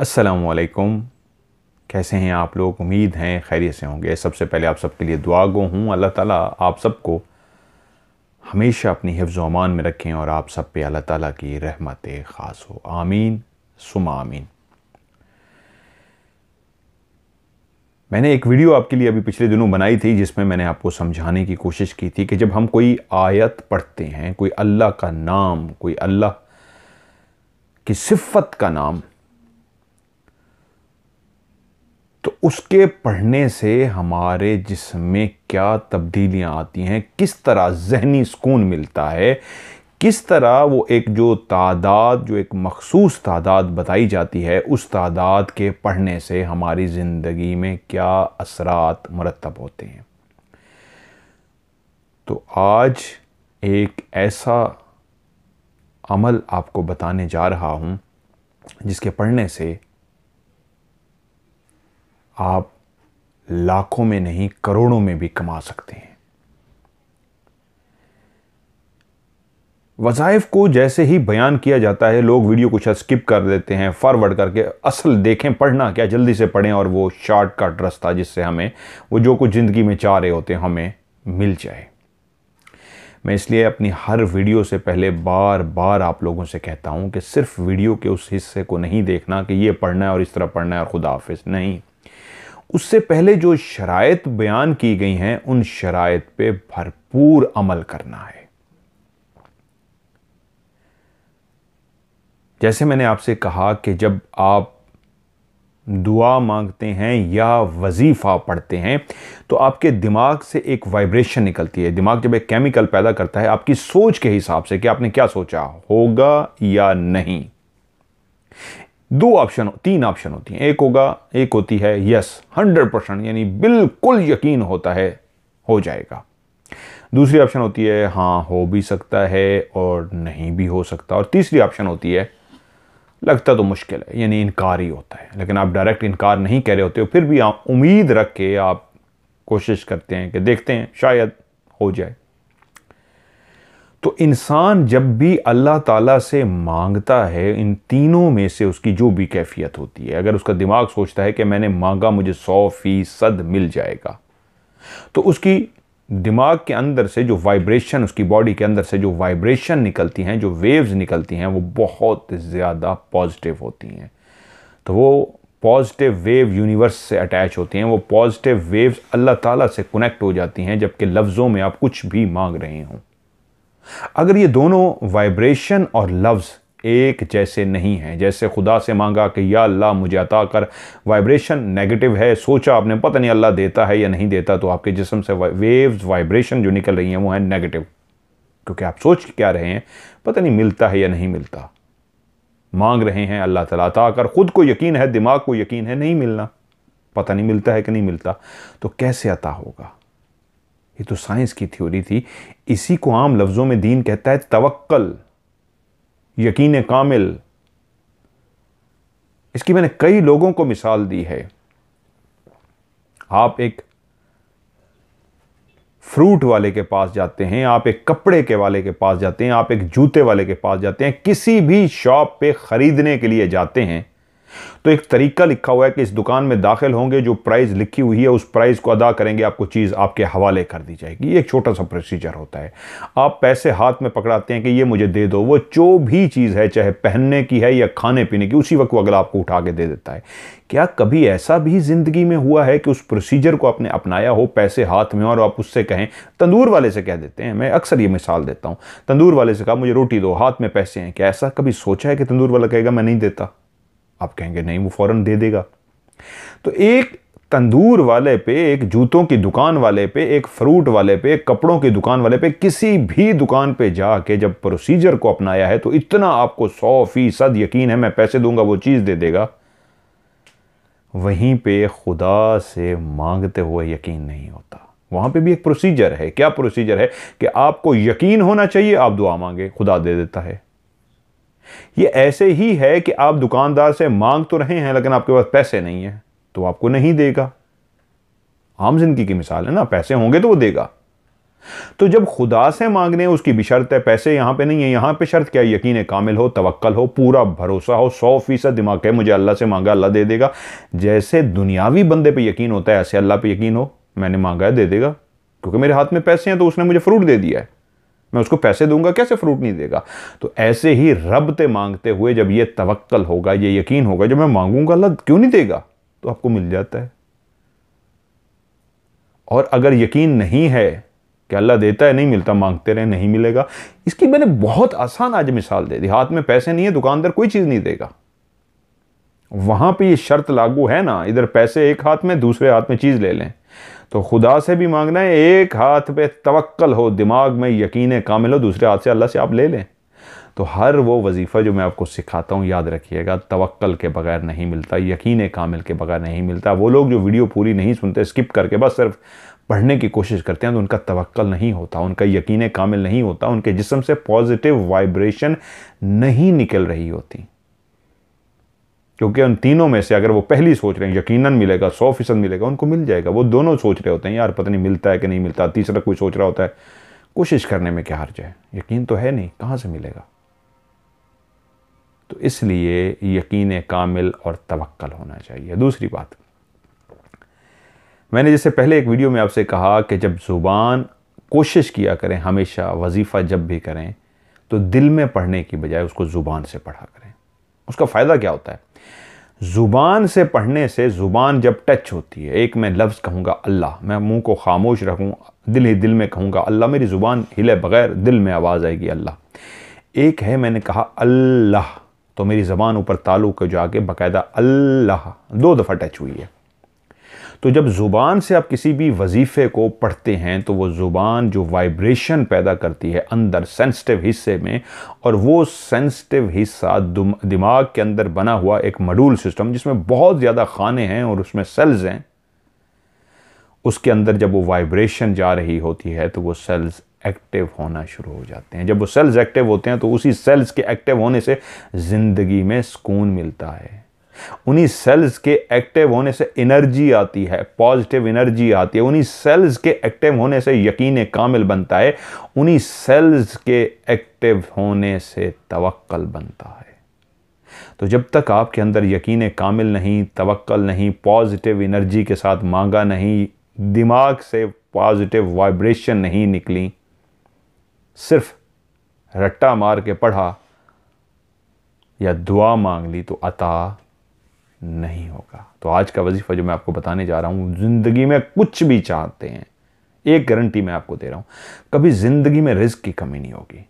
असलकुम कैसे हैं आप लोग उम्मीद हैं खैरियत से होंगे सबसे पहले आप सबके लिए दुआ गो हूँ अल्लाह ताला आप सबको हमेशा अपनी हिफ्ज़ अमान में रखें और आप सब पे अल्लाह ताला की रहमत ख़ास हो आमीन सुम आमीन मैंने एक वीडियो आपके लिए अभी पिछले दिनों बनाई थी जिसमें मैंने आपको समझाने की कोशिश की थी कि जब हम कोई आयत पढ़ते हैं कोई अल्लाह का नाम कोई अल्लाह की सिफत का नाम उसके पढ़ने से हमारे जिसम में क्या तब्दीलियाँ आती हैं किस तरह जहनी सुकून मिलता है किस तरह वो एक जो तादाद जो एक मखसूस तादाद बताई जाती है उस तादाद के पढ़ने से हमारी ज़िंदगी में क्या असरात मरतब होते हैं तो आज एक ऐसा अमल आपको बताने जा रहा हूँ जिसके पढ़ने से आप लाखों में नहीं करोड़ों में भी कमा सकते हैं वजायफ को जैसे ही बयान किया जाता है लोग वीडियो कुछ स्किप कर देते हैं फॉरवर्ड करके असल देखें पढ़ना क्या जल्दी से पढ़ें और वो शॉर्टकट रास्ता जिससे हमें वो जो कुछ ज़िंदगी में चाह रहे होते हैं हमें मिल जाए मैं इसलिए अपनी हर वीडियो से पहले बार बार आप लोगों से कहता हूँ कि सिर्फ वीडियो के उस हिस्से को नहीं देखना कि ये पढ़ना है और इस तरह पढ़ना है और खुदा हाफिज़ नहीं उससे पहले जो शराय बयान की गई हैं उन शराय पे भरपूर अमल करना है जैसे मैंने आपसे कहा कि जब आप दुआ मांगते हैं या वजीफ़ा पढ़ते हैं तो आपके दिमाग से एक वाइब्रेशन निकलती है दिमाग जब एक केमिकल पैदा करता है आपकी सोच के हिसाब से कि आपने क्या सोचा होगा या नहीं दो ऑप्शन तीन ऑप्शन होती हैं एक होगा एक होती है यस हंड्रेड परसेंट यानी बिल्कुल यकीन होता है हो जाएगा दूसरी ऑप्शन होती है हाँ हो भी सकता है और नहीं भी हो सकता और तीसरी ऑप्शन होती है लगता तो मुश्किल है यानी इनकार ही होता है लेकिन आप डायरेक्ट इनकार नहीं कह रहे होते हो फिर भी आप उम्मीद रख के आप कोशिश करते हैं कि देखते हैं शायद हो जाए तो इंसान जब भी अल्लाह ताला से मांगता है इन तीनों में से उसकी जो भी कैफियत होती है अगर उसका दिमाग सोचता है कि मैंने मांगा मुझे सौ फीसद मिल जाएगा तो उसकी दिमाग के अंदर से जो वाइब्रेशन उसकी बॉडी के अंदर से जो वाइब्रेशन निकलती हैं जो वेव्स निकलती हैं वो बहुत ज़्यादा पॉजिटिव होती हैं तो वो पॉजिटिव वेव यूनिवर्स से अटैच होती हैं वो पॉजिटिव वेव्स अल्लाह ताला से कनेक्ट हो जाती हैं जबकि लफ्ज़ों में आप कुछ भी मांग रहे हों अगर ये दोनों वाइब्रेशन और लफ्ज़ एक जैसे नहीं हैं जैसे खुदा से मांगा कि या अल्लाह मुझे अता कर वाइब्रेशन नेगेटिव है सोचा आपने पता नहीं अल्लाह देता है या नहीं देता तो आपके जिसम से वेव्स वाइब्रेशन जो निकल रही हैं वो है नेगेटिव क्योंकि आप सोच क्या रहे हैं पता नहीं मिलता है या नहीं मिलता मांग रहे हैं अल्लाह तला अता कर ख़ुद को यकीन है दिमाग को यकीन है नहीं मिलना पता नहीं मिलता है कि नहीं मिलता तो कैसे अता होगा ये तो साइंस की थ्योरी थी इसी को आम लफ्ज़ों में दीन कहता है तवक्ल यकीन कामिल इसकी मैंने कई लोगों को मिसाल दी है आप एक फ्रूट वाले के पास जाते हैं आप एक कपड़े के वाले के पास जाते हैं आप एक जूते वाले के पास जाते हैं किसी भी शॉप पे ख़रीदने के लिए जाते हैं तो एक तरीका लिखा हुआ है कि इस दुकान में दाखिल होंगे जो प्राइस लिखी हुई है उस प्राइज़ को अदा करेंगे आपको चीज़ आपके हवाले कर दी जाएगी ये एक छोटा सा प्रोसीजर होता है आप पैसे हाथ में पकड़ाते हैं कि ये मुझे दे दो वो जो भी चीज़ है चाहे पहनने की है या खाने पीने की उसी वक्त वो अगला आपको उठा के दे देता है क्या कभी ऐसा भी ज़िंदगी में हुआ है कि उस प्रोसीजर को आपने अपनाया हो पैसे हाथ में और आप उससे कहें तंदूर वाले से कह देते हैं मैं अक्सर ये मिसाल देता हूँ तंदूर वाले से कहा मुझे रोटी दो हाथ में पैसे हैं क्या ऐसा कभी सोचा है कि तंदूर वाला कहेगा मैं नहीं देता आप कहेंगे नहीं वो फ़ौरन दे देगा तो एक तंदूर वाले पे एक जूतों की दुकान वाले पे एक फ्रूट वाले पे एक कपड़ों की दुकान वाले पे किसी भी दुकान पे जाके जब प्रोसीजर को अपनाया है तो इतना आपको सौ फीसद यकीन है मैं पैसे दूंगा वो चीज़ दे देगा वहीं पे खुदा से मांगते हुए यकीन नहीं होता वहाँ पे भी एक प्रोसीजर है क्या प्रोसीजर है कि आपको यकीन होना चाहिए आप दुआ मांगे खुदा दे देता है ये ऐसे ही है कि आप दुकानदार से मांग तो रहे हैं लेकिन आपके पास पैसे नहीं हैं तो आपको नहीं देगा आम जिंदगी की मिसाल है ना पैसे होंगे तो वो देगा तो जब खुदा से मांगने उसकी भी शर्त है पैसे यहां पे नहीं है यहां पे शर्त क्या यकीन है कामिल हो तवक्ल हो पूरा भरोसा हो सौ फीसद दिमाग है मुझे अल्लाह से मांगा अल्लाह दे देगा जैसे दुनियावी बंदे पे यकीन होता है ऐसे अल्लाह पे यकीन हो मैंने मांगा है दे देगा क्योंकि मेरे हाथ में पैसे हैं तो उसने मुझे फ्रूट दे दिया है मैं उसको पैसे दूंगा कैसे फ्रूट नहीं देगा तो ऐसे ही रब ते मांगते हुए जब ये तवक्कल होगा ये यकीन होगा जब मैं मांगूंगा अल्लाह क्यों नहीं देगा तो आपको मिल जाता है और अगर यकीन नहीं है कि अल्लाह देता है नहीं मिलता मांगते रहे नहीं मिलेगा इसकी मैंने बहुत आसान आज मिसाल दे दी हाथ में पैसे नहीं है दुकानदार कोई चीज़ नहीं देगा वहां पे ये शर्त लागू है ना इधर पैसे एक हाथ में दूसरे हाथ में चीज़ ले लें तो खुदा से भी मांगना है एक हाथ पे तवक्ल हो दिमाग में यकीन कामिल हो दूसरे हाथ से अल्लाह से आप ले लें तो हर वो वजीफ़ा जो मैं आपको सिखाता हूँ याद रखिएगा तवक्ल के बगैर नहीं मिलता यकीन कामिल के बगैर नहीं मिलता वो लोग जो वीडियो पूरी नहीं सुनते स्किप करके बस सिर्फ पढ़ने की कोशिश करते हैं तो उनका तवक्ल नहीं होता उनका यकीन कामिल नहीं होता उनके जिसम से पॉजिटिव वाइब्रेशन नहीं निकल रही होती क्योंकि उन तीनों में से अगर वो पहली सोच रहे हैं यकीनन मिलेगा सौ फीसद मिलेगा उनको मिल जाएगा वो दोनों सोच रहे होते हैं यार पता नहीं मिलता है कि नहीं मिलता तीसरा कोई सोच रहा होता है कोशिश करने में क्या हर्ज है यकीन तो है नहीं कहाँ से मिलेगा तो इसलिए यकीन कामिल और तवक्ल होना चाहिए दूसरी बात मैंने जैसे पहले एक वीडियो में आपसे कहा कि जब ज़ुबान कोशिश किया करें हमेशा वजीफ़ा जब भी करें तो दिल में पढ़ने की बजाय उसको ज़ुबान से पढ़ा करें उसका फ़ायदा क्या होता है ज़ुबान से पढ़ने से ज़ुबान जब टच होती है एक मैं लफ्ज़ कहूँगा अल्लाह मैं मुंह को खामोश रखूँ दिल ही दिल में कहूँगा अल्लाह मेरी ज़ुबान हिले बग़ैर दिल में आवाज़ आएगी अल्लाह एक है मैंने कहा अल्लाह तो मेरी ज़बान ऊपर तालु को जाके बाकायदा अल्लाह दो दफ़ा टच हुई है तो जब ज़ुबान से आप किसी भी वजीफ़े को पढ़ते हैं तो वो ज़ुबान जो वाइब्रेशन पैदा करती है अंदर सेंसिटिव हिस्से में और वो सेंसिटिव हिस्सा दिमाग के अंदर बना हुआ एक मडूल सिस्टम जिसमें बहुत ज़्यादा खाने हैं और उसमें सेल्स हैं उसके अंदर जब वो वाइब्रेशन जा रही होती है तो वो सेल्स एक्टिव होना शुरू हो जाते हैं जब वो सेल्स एक्टिव होते हैं तो उसी सेल्स के एक्टिव होने से ज़िंदगी में सुकून मिलता है उन्हीं सेल्स के एक्टिव होने से एनर्जी आती है पॉजिटिव एनर्जी आती है उन्हीं सेल्स के एक्टिव होने से यकीन कामिल बनता है उन्हीं सेल्स के एक्टिव होने से तवक्ल बनता है तो जब तक आपके अंदर यकीन कामिल नहीं तवक्ल नहीं पॉजिटिव एनर्जी के साथ मांगा नहीं दिमाग से पॉजिटिव वाइब्रेशन नहीं निकली सिर्फ रट्टा मार के पढ़ा या दुआ मांग ली तो अता नहीं होगा तो आज का वजीफा जो मैं आपको बताने जा रहा हूं ज़िंदगी में कुछ भी चाहते हैं एक गारंटी मैं आपको दे रहा हूं कभी ज़िंदगी में रिस्क की कमी नहीं होगी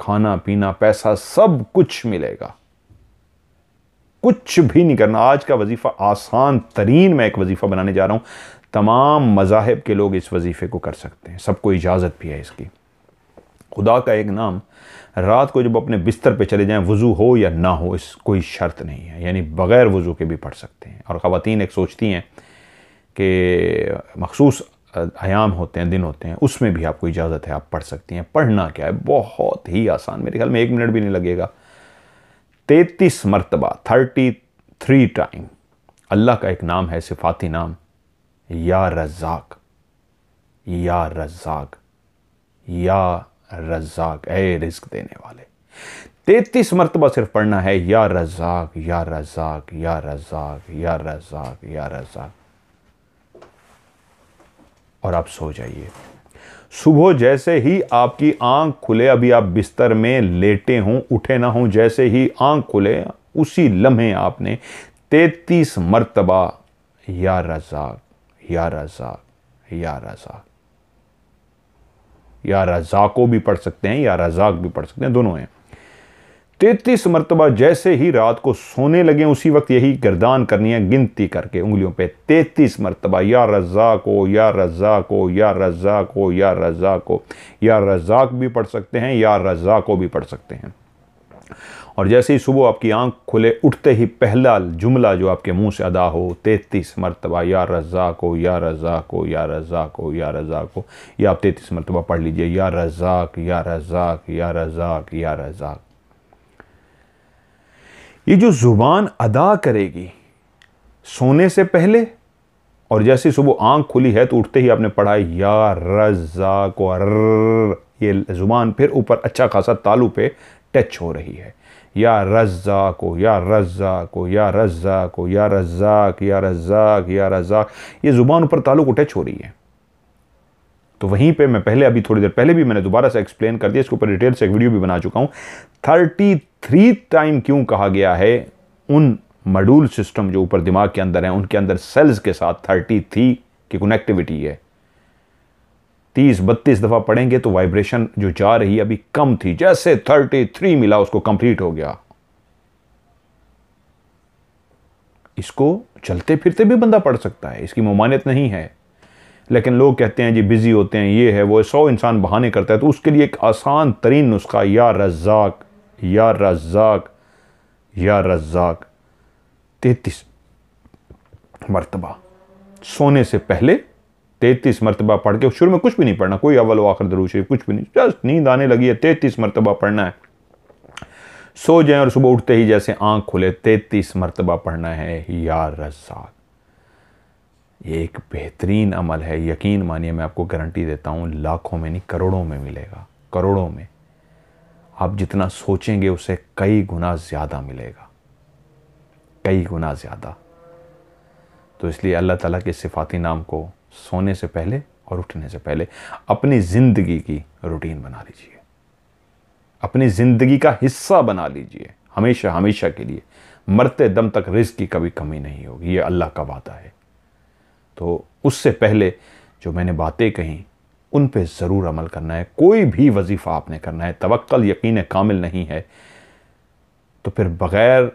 खाना पीना पैसा सब कुछ मिलेगा कुछ भी नहीं करना आज का वजीफ़ा आसान तरीन मैं एक वजीफ़ा बनाने जा रहा हूं तमाम मजाहब के लोग इस वजीफ़े को कर सकते हैं सबको इजाज़त भी है इसकी खुदा का एक नाम रात को जब अपने बिस्तर पे चले जाएं वज़ू हो या ना हो इस कोई शर्त नहीं है यानी बग़ैर वज़ू के भी पढ़ सकते हैं और ख़वान एक सोचती हैं कि मखसूस आयाम होते हैं दिन होते हैं उसमें भी आपको इजाज़त है आप पढ़ सकती हैं पढ़ना क्या है बहुत ही आसान मेरे ख्याल में एक मिनट भी नहीं लगेगा तैतीस मरतबा थर्टी थ्री टाइम अल्लाह का एक नाम है सिफाती नाम या रज़ाक या रज़ाक या रजाक ए रिस्क देने वाले तैतीस मरतबा सिर्फ पढ़ना है या रजाक या रजाक या रजाक या रजाक या रजाक और आप सो जाइए सुबह जैसे ही आपकी आंख खुले अभी आप बिस्तर में लेटे हों उठे ना हों जैसे ही आंख खुले उसी लम्हे आपने तैतीस मरतबा या रजाक या रजाक या रजाक या रजाको भी पढ़ सकते हैं या रजाक भी पढ़ सकते हैं दोनों हैं तैतीस मरतबा जैसे ही रात को सोने लगे उसी वक्त यही गर्दान करनी है गिनती करके उंगलियों पे तैतीस मरतबा या रजा को या रजा को या रजा को या रजा को या रजाक भी पढ़ सकते हैं या रजा को भी पढ़ सकते हैं और जैसे ही सुबह आपकी आंख खुले उठते ही पहला जुमला जो आपके मुंह से अदा हो तैतीस मरतबा या रज़ा को या रज़ा को या रज़ा को या रज़ा को या आप तैतीस मरतबा पढ़ लीजिए या रज़ाक या रज़ाक या रज़ाक या रज़ाक ये जो ज़ुबान अदा करेगी सोने से पहले और जैसे सुबह आंख खुली है तो उठते ही आपने पढ़ा या रज़ा को ये ज़ुबान फिर ऊपर अच्छा खासा तालू पे टच हो रही है या रज़ा को या रज़ा को या रज़ा को या रज़ाक या रज़ाक या रज़ाक ये ज़ुबान ऊपर तालुक टच हो रही है तो वहीं पे मैं पहले अभी थोड़ी देर पहले भी मैंने दोबारा से एक्सप्लेन कर दिया इसके ऊपर डिटेल से एक वीडियो भी बना चुका हूँ थर्टी थ्री टाइम क्यों कहा गया है उन मडूल सिस्टम जो ऊपर दिमाग के अंदर है उनके अंदर सेल्स के साथ थर्टी थ्री की कनेक्टिविटी है तीस बत्तीस दफ़ा पढ़ेंगे तो वाइब्रेशन जो जा रही अभी कम थी जैसे थर्टी थ्री मिला उसको कंप्लीट हो गया इसको चलते फिरते भी बंदा पढ़ सकता है इसकी ममानियत नहीं है लेकिन लोग कहते हैं जी बिज़ी होते हैं ये है वो सौ इंसान बहाने करता है तो उसके लिए एक आसान तरीन नुस्खा या रजाक या रजाक या रजाक तैतीस मरतबा सोने से पहले तैतीस मरतबा पढ़ के शुरू में कुछ भी नहीं पढ़ना कोई अवल आखिर दरू कुछ भी नहीं जस्ट नींद आने लगी है तैतीस मरतबा पढ़ना है सो जाए और सुबह उठते ही जैसे आंख खुले तैतीस मरतबा पढ़ना है यार रजाक ये एक बेहतरीन अमल है यकीन मानिए मैं आपको गारंटी देता हूँ लाखों में नहीं करोड़ों में मिलेगा करोड़ों में आप जितना सोचेंगे उसे कई गुना ज़्यादा मिलेगा कई गुना ज़्यादा तो इसलिए अल्लाह ताला के सिफाती नाम को सोने से पहले और उठने से पहले अपनी ज़िंदगी की रूटीन बना लीजिए अपनी ज़िंदगी का हिस्सा बना लीजिए हमेशा हमेशा के लिए मरते दम तक रिस्क की कभी कमी नहीं होगी ये अल्लाह का वादा है तो उससे पहले जो मैंने बातें कहीं उन पे ज़रूर अमल करना है कोई भी वजीफ़ा आपने करना है तवक्ल यकीन कामिल नहीं है तो फिर बग़ैर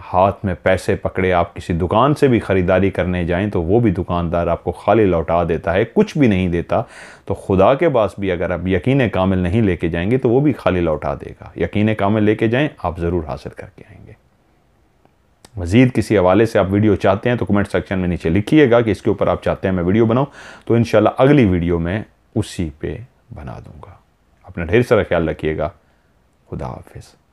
हाथ में पैसे पकड़े आप किसी दुकान से भी ख़रीदारी करने जाएं तो वो भी दुकानदार आपको खाली लौटा देता है कुछ भी नहीं देता तो खुदा के पास भी अगर आप यकीन कामिल नहीं लेके जाएंगे तो वो भी खाली लौटा देगा यकीन कामिल लेके जाएं आप ज़रूर हासिल करके आएंगे मज़ीद किसी हवाले से आप वीडियो चाहते हैं तो कमेंट सेक्शन में नीचे लिखिएगा कि इसके ऊपर आप चाहते हैं मैं वीडियो बनाऊँ तो इन अगली वीडियो में उसी पर बना दूँगा अपना ढेर सारा ख्याल रखिएगा खुदा हाफिज़